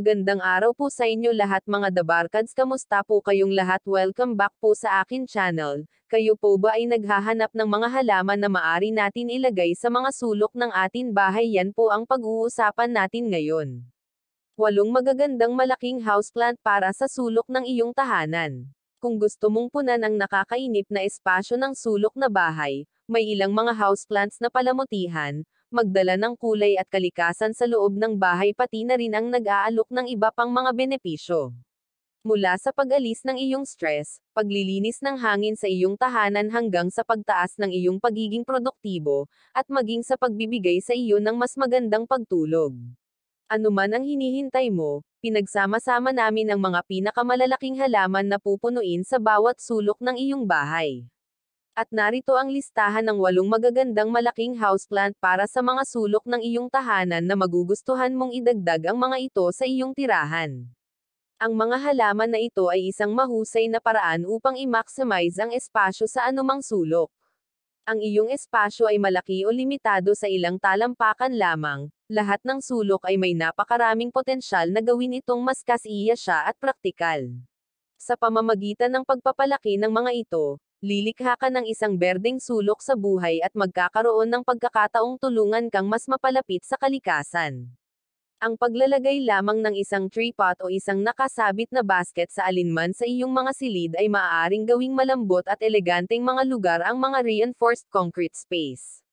magandang araw po sa inyo lahat mga Dabarkads. Kamusta po kayong lahat? Welcome back po sa akin channel. Kayo po ba ay naghahanap ng mga halaman na maari natin ilagay sa mga sulok ng atin bahay? Yan po ang pag-uusapan natin ngayon. Walong magagandang malaking houseplant para sa sulok ng iyong tahanan. Kung gusto mong punan ang nakakainip na espasyo ng sulok na bahay, may ilang mga houseplants na palamutihan, magdala ng kulay at kalikasan sa loob ng bahay pati na rin ang nag-aalok ng iba pang mga benepisyo. Mula sa pag-alis ng iyong stress, paglilinis ng hangin sa iyong tahanan hanggang sa pagtaas ng iyong pagiging produktibo, at maging sa pagbibigay sa iyo ng mas magandang pagtulog. Anuman ang hinihintay mo, pinagsama-sama namin ang mga pinakamalalaking halaman na pupunuin sa bawat sulok ng iyong bahay at narito ang listahan ng walong magagandang malaking houseplant para sa mga sulok ng iyong tahanan na magugustuhan mong idagdag ang mga ito sa iyong tirahan. Ang mga halaman na ito ay isang mahusay na paraan upang i-maximize ang espasyo sa anumang sulok. Ang iyong espasyo ay malaki o limitado sa ilang talampakan lamang, lahat ng sulok ay may napakaraming potensyal na gawin itong mas kasiya siya at praktikal. Sa pamamagitan ng pagpapalaki ng mga ito, lilikha ka ng isang berding sulok sa buhay at magkakaroon ng pagkakataong tulungan kang mas mapalapit sa kalikasan. Ang paglalagay lamang ng isang tree pot o isang nakasabit na basket sa alinman sa iyong mga silid ay maaaring gawing malambot at eleganteng mga lugar ang mga reinforced concrete space.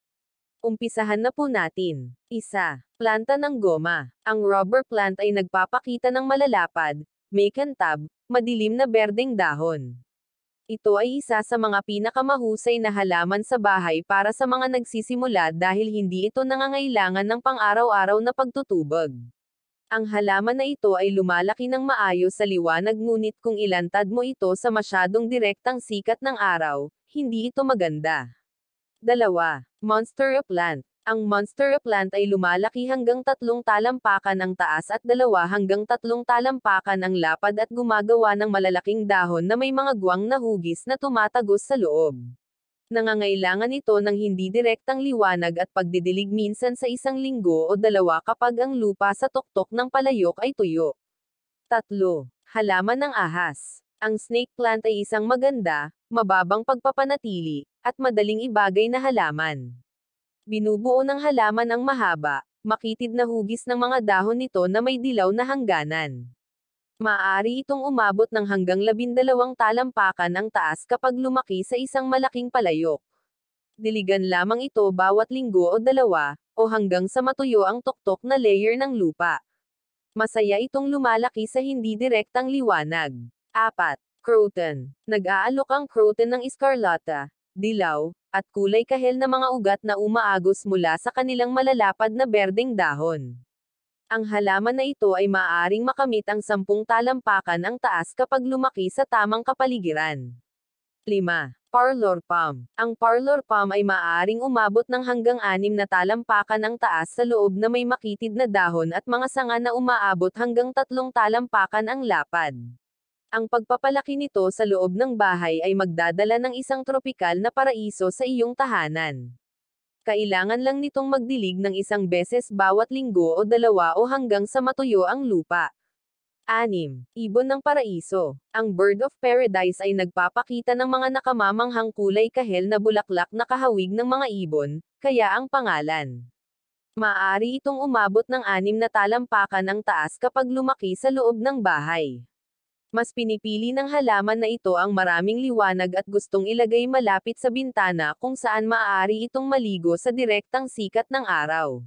Umpisahan na po natin. Isa, planta ng goma. Ang rubber plant ay nagpapakita ng malalapad, may kantab, madilim na berdeng dahon. Ito ay isa sa mga pinakamahusay na halaman sa bahay para sa mga nagsisimula dahil hindi ito nangangailangan ng pang-araw-araw na pagtutubag. Ang halaman na ito ay lumalaki ng maayos sa liwanag ngunit kung ilantad mo ito sa masyadong direktang sikat ng araw, hindi ito maganda. Dalawa, Monstera plant. Ang monster plant ay lumalaki hanggang tatlong talampakan ang taas at dalawa hanggang tatlong talampakan ang lapad at gumagawa ng malalaking dahon na may mga guwang na hugis na tumatagos sa loob. Nangangailangan ito ng hindi direktang liwanag at pagdidilig minsan sa isang linggo o dalawa kapag ang lupa sa tuktok ng palayok ay tuyo. 3. Halaman ng ahas. Ang snake plant ay isang maganda, mababang pagpapanatili, at madaling ibagay na halaman. Binubuo ng halaman ang mahaba, makitid na hugis ng mga dahon nito na may dilaw na hangganan. Maaari itong umabot ng hanggang labindalawang talampakan ang taas kapag lumaki sa isang malaking palayok. Diligan lamang ito bawat linggo o dalawa, o hanggang sa matuyo ang tuktok na layer ng lupa. Masaya itong lumalaki sa hindi direktang liwanag. 4. Croton. Nag-aalok ang croton ng iskarlata, dilaw, at kulay kahel na mga ugat na umaagos mula sa kanilang malalapad na berdeng dahon. Ang halaman na ito ay maaaring makamit ang sampung talampakan ang taas kapag lumaki sa tamang kapaligiran. 5. Parlor palm. Ang parlor palm ay maaaring umabot ng hanggang anim na talampakan ang taas sa loob na may makitid na dahon at mga sanga na umaabot hanggang tatlong talampakan ang lapad. Ang pagpapalaki nito sa loob ng bahay ay magdadala ng isang tropikal na paraiso sa iyong tahanan. Kailangan lang nitong magdilig ng isang beses bawat linggo o dalawa o hanggang sa matuyo ang lupa. 6. Ibon ng Paraiso Ang Bird of Paradise ay nagpapakita ng mga nakamamanghang kulay kahel na bulaklak na kahawig ng mga ibon, kaya ang pangalan. Maaari itong umabot ng anim na talampakan ang taas kapag lumaki sa loob ng bahay. Mas pinipili ng halaman na ito ang maraming liwanag at gustong ilagay malapit sa bintana kung saan maaari itong maligo sa direktang sikat ng araw.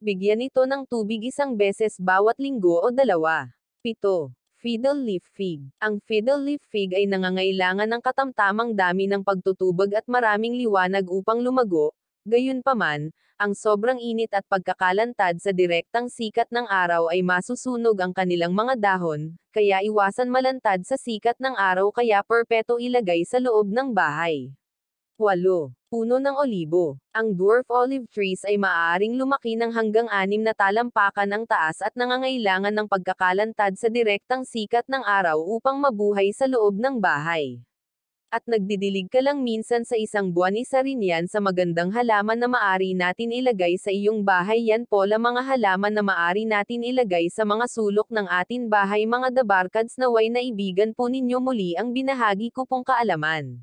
Bigyan ito ng tubig isang beses bawat linggo o dalawa. 7. Fiddle leaf fig. Ang fiddle leaf fig ay nangangailangan ng katamtamang dami ng pagtutubag at maraming liwanag upang lumago, gayunpaman, ang sobrang init at pagkakalantad sa direktang sikat ng araw ay masusunog ang kanilang mga dahon, kaya iwasan malantad sa sikat ng araw kaya perpeto ilagay sa loob ng bahay. 8. Puno ng olibo. Ang dwarf olive trees ay maaaring lumaki ng hanggang anim na talampakan ang taas at nangangailangan ng pagkakalantad sa direktang sikat ng araw upang mabuhay sa loob ng bahay at nagdidilig ka lang minsan sa isang buwan isa rin yan sa magandang halaman na maari natin ilagay sa iyong bahay yan po la mga halaman na maari natin ilagay sa mga sulok ng atin bahay mga dabarkads na way naibigan po ninyo muli ang binahagi ko pong kaalaman.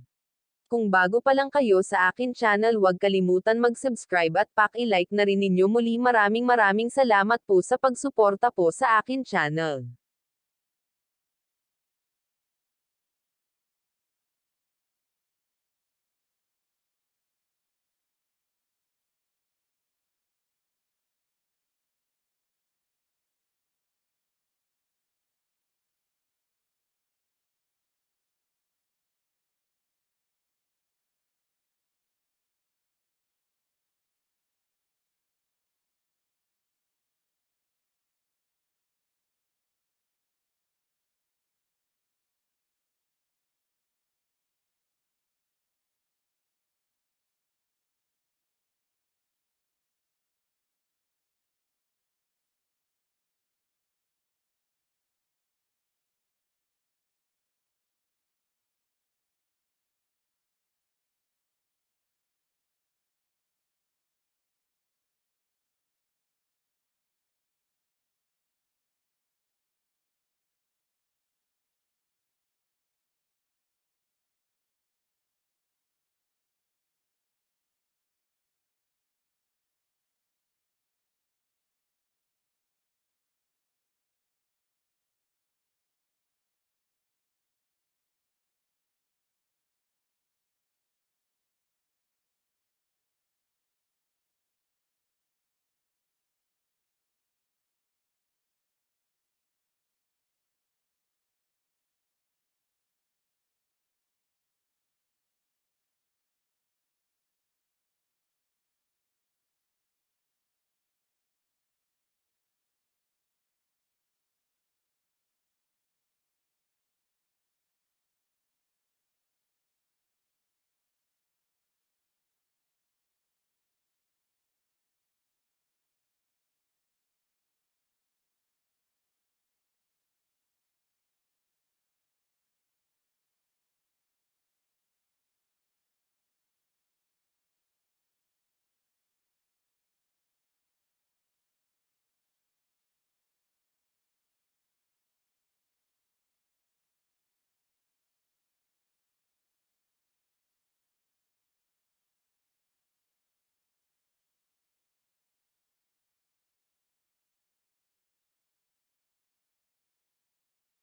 Kung bago pa lang kayo sa akin channel huwag kalimutan mag-subscribe at paki-like na rin ninyo muli maraming maraming salamat po sa pagsuporta po sa akin channel.